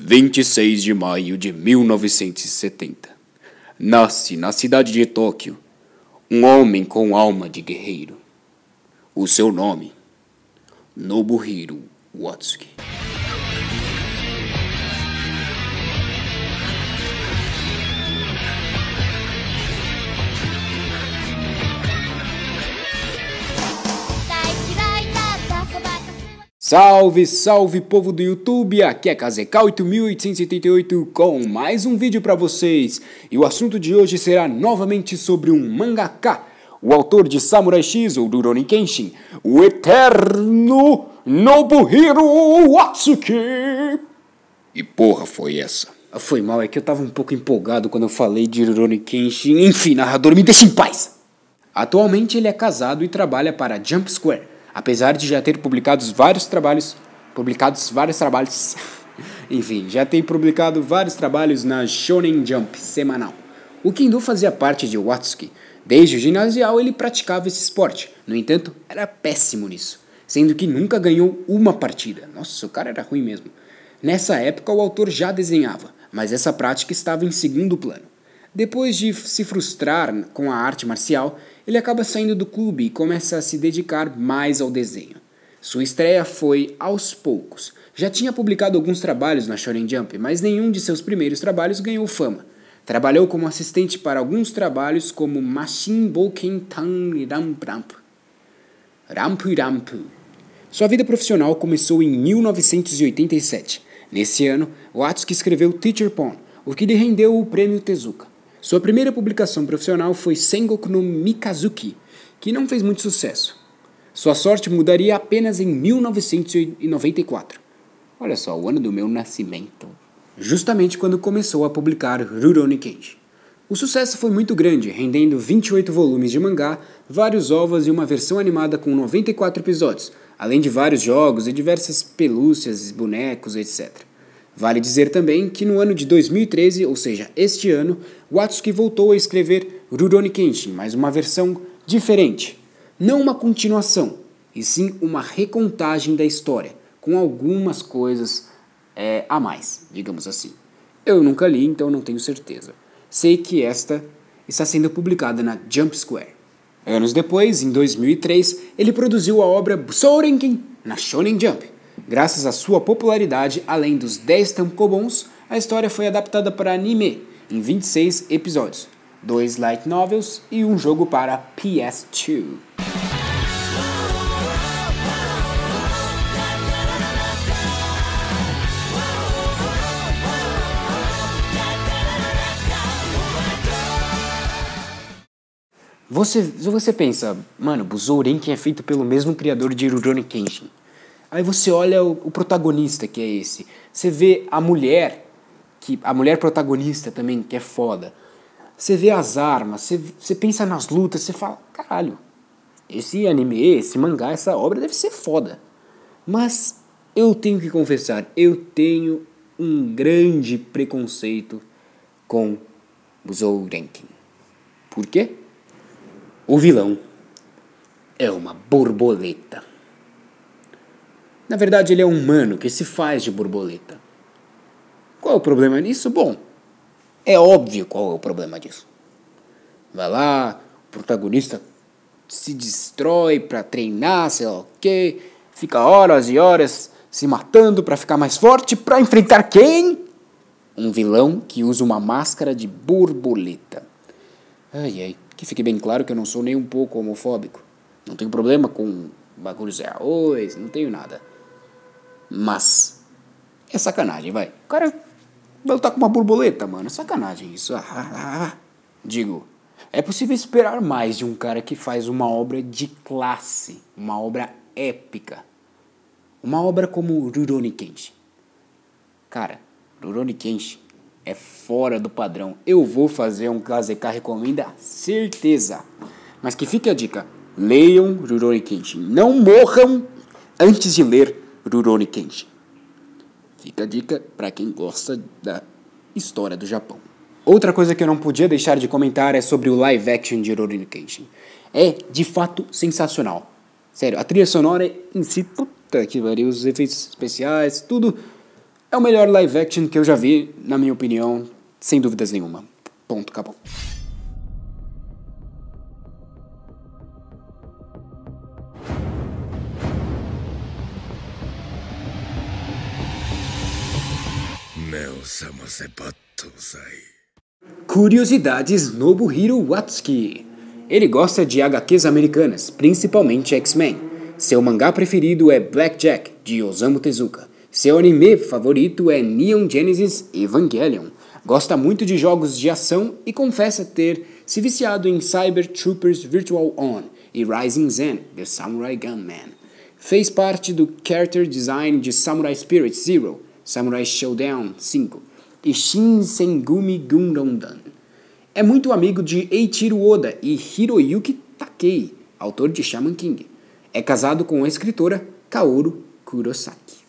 26 de maio de 1970. Nasce na cidade de Tóquio um homem com alma de guerreiro. O seu nome, Nobuhiro Watsuki. Salve, salve povo do YouTube, aqui é KZK8888 com mais um vídeo para vocês. E o assunto de hoje será novamente sobre um mangaka, o autor de Samurai X ou do Ronin Kenshin, o eterno Nobuhiro Watsuki. E porra foi essa? Ah, foi mal, é que eu tava um pouco empolgado quando eu falei de Ronin Kenshin. Enfim, narrador, me deixa em paz! Atualmente ele é casado e trabalha para Jump Square apesar de já ter publicados vários trabalhos, publicados vários trabalhos, enfim, já tem publicado vários trabalhos na Shonen Jump semanal. O Kendo fazia parte de Watsuki. Desde o ginasial ele praticava esse esporte, no entanto, era péssimo nisso, sendo que nunca ganhou uma partida. Nossa, o cara era ruim mesmo. Nessa época o autor já desenhava, mas essa prática estava em segundo plano. Depois de se frustrar com a arte marcial, ele acaba saindo do clube e começa a se dedicar mais ao desenho. Sua estreia foi aos poucos. Já tinha publicado alguns trabalhos na Shonen Jump, mas nenhum de seus primeiros trabalhos ganhou fama. Trabalhou como assistente para alguns trabalhos como Machine Boken Tang Ramp Ramp. Rampu Rampu. Sua vida profissional começou em 1987. Nesse ano, Watsuki escreveu Teacher Pon, o que lhe rendeu o prêmio Tezuka. Sua primeira publicação profissional foi Sengoku no Mikazuki, que não fez muito sucesso. Sua sorte mudaria apenas em 1994. Olha só, o ano do meu nascimento. Justamente quando começou a publicar Rurouni Kenji. O sucesso foi muito grande, rendendo 28 volumes de mangá, vários ovos e uma versão animada com 94 episódios, além de vários jogos e diversas pelúcias, bonecos, etc. Vale dizer também que no ano de 2013, ou seja, este ano, Watsuki voltou a escrever Rurouni Kenshin, mas uma versão diferente. Não uma continuação, e sim uma recontagem da história, com algumas coisas é, a mais, digamos assim. Eu nunca li, então não tenho certeza. Sei que esta está sendo publicada na Jump Square. Anos depois, em 2003, ele produziu a obra Sourenken na Shonen Jump, Graças à sua popularidade, além dos 10 tankobons, a história foi adaptada para anime em 26 episódios, dois light novels e um jogo para PS2. Você, você pensa, mano, Buzourenken é feito pelo mesmo criador de Rurouni Kenshin. Aí você olha o, o protagonista que é esse. Você vê a mulher, que a mulher protagonista também, que é foda. Você vê as armas, você, você pensa nas lutas, você fala, caralho, esse anime, esse mangá, essa obra deve ser foda. Mas eu tenho que confessar, eu tenho um grande preconceito com Musou Renkin. Por quê? O vilão é uma borboleta. Na verdade, ele é um humano que se faz de borboleta. Qual é o problema nisso? Bom, é óbvio qual é o problema disso. Vai lá, o protagonista se destrói para treinar, sei lá o quê, fica horas e horas se matando para ficar mais forte, para enfrentar quem? Um vilão que usa uma máscara de borboleta. Ai, ai, que fique bem claro que eu não sou nem um pouco homofóbico. Não tenho problema com bagulhos de arroz, não tenho nada. Mas é sacanagem, vai. O cara vai lutar tá com uma borboleta, mano. É sacanagem isso. Ah, ah, ah, ah. Digo, é possível esperar mais de um cara que faz uma obra de classe, uma obra épica. Uma obra como Rurouni Kenshin. Cara, Rurouni Kenshin é fora do padrão. Eu vou fazer um KZK recomenda, certeza. Mas que fique a dica, leiam Rurouni Kenshin. Não morram antes de ler Rurouni Kenshin. Fica a dica para quem gosta da história do Japão. Outra coisa que eu não podia deixar de comentar é sobre o live action de Rurouni Kenshin. É, de fato, sensacional. Sério, a trilha sonora em si, puta que pariu, os efeitos especiais, tudo. É o melhor live action que eu já vi, na minha opinião, sem dúvidas nenhuma. Ponto, acabou. Curiosidades Nobuhiro Watsuki. Ele gosta de HQs americanas, principalmente X-Men. Seu mangá preferido é Blackjack, de Osamu Tezuka. Seu anime favorito é Neon Genesis Evangelion. Gosta muito de jogos de ação e confessa ter se viciado em Cyber Troopers Virtual On e Rising Zen, The Samurai Gunman. Fez parte do character design de Samurai Spirit Zero, Samurai Showdown 5 e Shin Sengumi Gundondan. É muito amigo de Eiichiro Oda e Hiroyuki Takei, autor de Shaman King. É casado com a escritora Kaoru Kurosaki.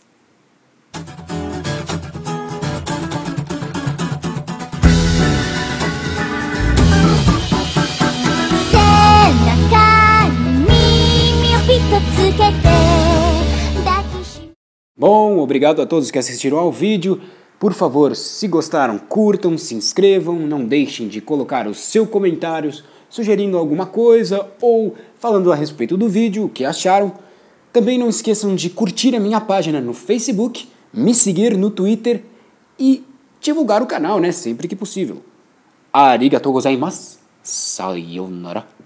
bom? Obrigado a todos que assistiram ao vídeo. Por favor, se gostaram, curtam, se inscrevam, não deixem de colocar os seus comentários sugerindo alguma coisa ou falando a respeito do vídeo, o que acharam. Também não esqueçam de curtir a minha página no Facebook, me seguir no Twitter e divulgar o canal, né, sempre que possível. Arigatou gozaimasu. Sayonara.